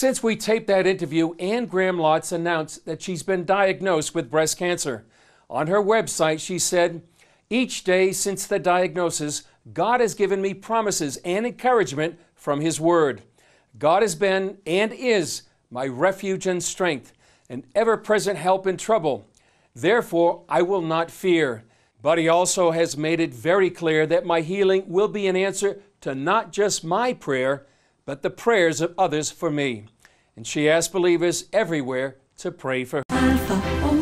Since we taped that interview, Ann Graham Lotz announced that she's been diagnosed with breast cancer. On her website, she said, Each day since the diagnosis, God has given me promises and encouragement from His Word. God has been and is my refuge and strength, an ever present help in trouble. Therefore, I will not fear. But He also has made it very clear that my healing will be an answer to not just my prayer, but the prayers of others for me. And she asked believers everywhere to pray for her.